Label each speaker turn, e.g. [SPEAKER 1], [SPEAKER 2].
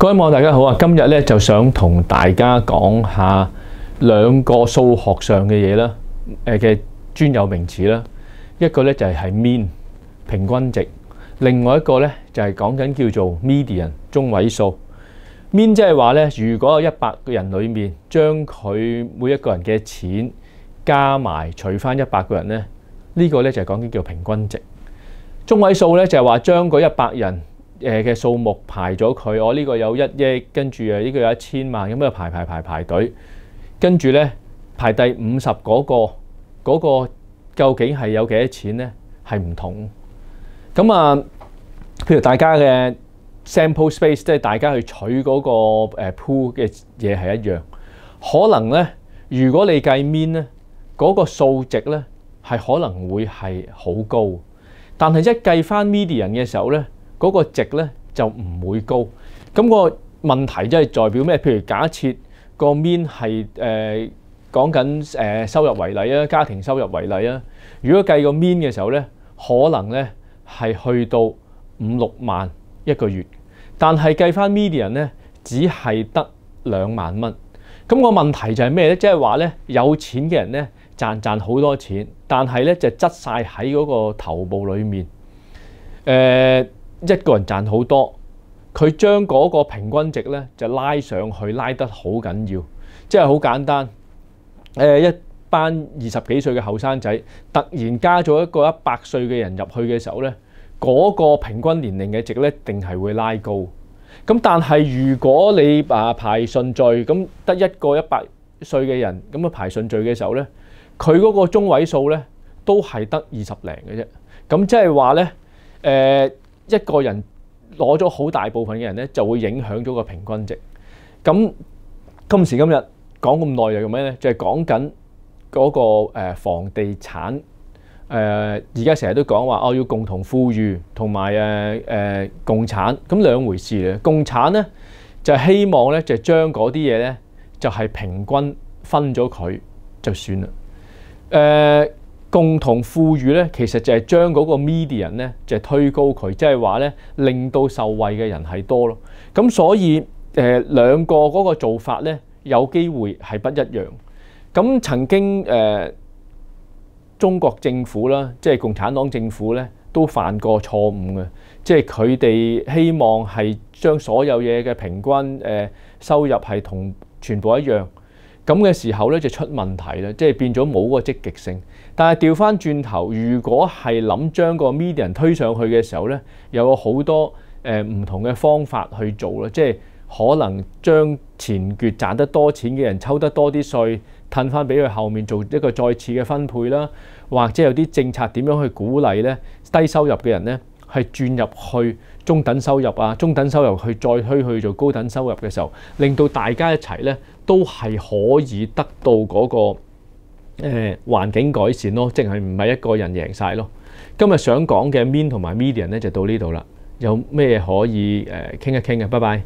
[SPEAKER 1] 各位网友大家好啊，今日咧就想同大家讲下两个数学上嘅嘢啦，诶嘅专有名词啦。一个咧就系系 mean 平均值，另外一个咧就系讲紧叫做 median 中位数。mean 即系话咧，如果有一百个人里面，将佢每一个人嘅钱加埋除翻一百个人咧，呢个咧就系讲緊叫平均值。中位数咧就系话将嗰一百人。誒嘅數目排咗佢，我呢個有一億，跟住啊呢個有一千萬咁啊，排排排排隊，跟住咧排第五十嗰個嗰個究竟係有幾多錢咧？係唔同咁啊。譬如大家嘅 sample space 即係大家去取嗰個誒 pool 嘅嘢係一樣，可能咧如果你計 mean 咧嗰個數值咧係可能會係好高，但係一計翻 median 嘅時候咧。嗰個值咧就唔會高，咁個問題即係代表咩？譬如假設個 mean 係誒講緊收入為例啊，家庭收入為例啊，如果計個 mean 嘅時候咧，可能咧係去到五六萬一個月，但係計翻 median 咧，只係得兩萬蚊。咁個問題就係咩咧？即係話咧，有錢嘅人咧賺賺好多錢，但係咧就擠曬喺嗰個頭部裡面，誒。一個人賺好多，佢將嗰個平均值咧就拉上去，拉得好緊要，即係好簡單。誒，一班二十幾歲嘅後生仔，突然加咗一個一百歲嘅人入去嘅時候咧，嗰個平均年齡嘅值咧，定係會拉高。咁但係如果你啊排順序，咁得一個一百歲嘅人咁啊排順序嘅時候咧，佢嗰個中位數咧都係得二十零嘅啫。咁即係話咧，誒。一個人攞咗好大部分嘅人咧，就會影響咗個平均值。咁今時今日講咁耐，又用咩咧？就係講緊嗰個房地產誒，而家成日都講話哦，要共同富裕，同埋誒誒共產，咁兩回事咧。共產咧就希望咧就將嗰啲嘢咧就係平均分咗佢就算啦。誒。共同富裕咧，其實就係將嗰個 median 咧，就係推高佢，即係話咧，令到受惠嘅人係多咯。咁所以誒兩個嗰個做法咧，有機會係不一樣。咁曾經誒中國政府啦，即係共產黨政府咧，都犯過錯誤嘅，即係佢哋希望係將所有嘢嘅平均誒收入係同全部一樣。咁嘅時候咧就出問題啦，即係變咗冇個積極性。但係調翻轉頭，如果係諗將個 median 推上去嘅時候咧，有好多誒唔同嘅方法去做咯，即係可能將前決賺得多錢嘅人抽得多啲税，褪翻俾佢後面做一個再次嘅分配啦，或者有啲政策點樣去鼓勵咧低收入嘅人咧。係轉入去中等收入啊，中等收入去再推去做高等收入嘅時候，令到大家一齊咧都係可以得到嗰個誒環境改善咯，淨係唔係一個人贏曬咯。今日想講嘅 mean 同埋 median 咧就到呢度啦，有咩可以誒傾一傾嘅，拜拜。